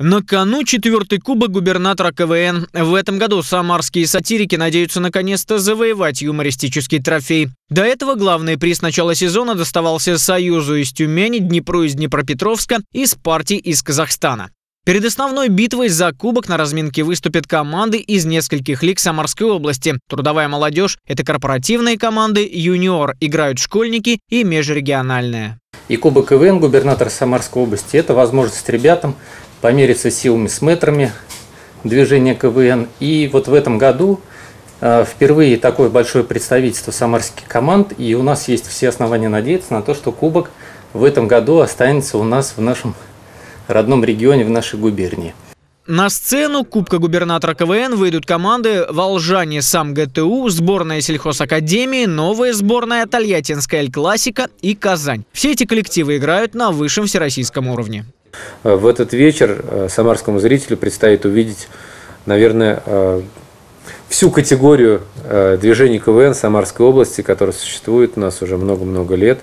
На кону четвертый кубок губернатора КВН. В этом году самарские сатирики надеются наконец-то завоевать юмористический трофей. До этого главный приз начала сезона доставался Союзу из Тюмени, Днепру из Днепропетровска и Спарте из Казахстана. Перед основной битвой за кубок на разминке выступят команды из нескольких лиг Самарской области. Трудовая молодежь – это корпоративные команды, юниор играют школьники и межрегиональные. И Кубок КВН губернатор Самарской области – это возможность ребятам помериться силами с метрами движения КВН. И вот в этом году э, впервые такое большое представительство самарских команд, и у нас есть все основания надеяться на то, что Кубок в этом году останется у нас в нашем родном регионе, в нашей губернии. На сцену Кубка губернатора КВН выйдут команды «Волжане» сам ГТУ, сборная сельхозакадемии, новая сборная «Тольяттинская Эль-Классика» и «Казань». Все эти коллективы играют на высшем всероссийском уровне. Э, в этот вечер э, самарскому зрителю предстоит увидеть, наверное, э, всю категорию движений КВН Самарской области, которая существует у нас уже много-много лет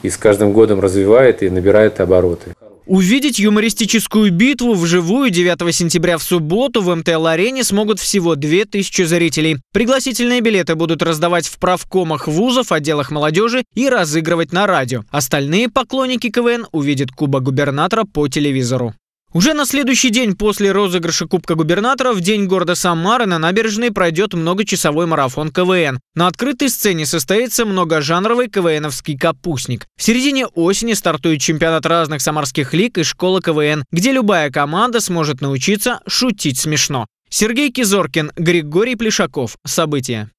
и с каждым годом развивает и набирает обороты. Увидеть юмористическую битву вживую 9 сентября в субботу в МТЛ-арене смогут всего 2000 зрителей. Пригласительные билеты будут раздавать в правкомах вузов, отделах молодежи и разыгрывать на радио. Остальные поклонники КВН увидят Куба губернатора по телевизору. Уже на следующий день после розыгрыша Кубка губернатора в день города Самары на набережной пройдет многочасовой марафон КВН. На открытой сцене состоится многожанровый КВНовский капустник. В середине осени стартует чемпионат разных самарских лиг и школа КВН, где любая команда сможет научиться шутить смешно. Сергей Кизоркин, Григорий Плешаков. События.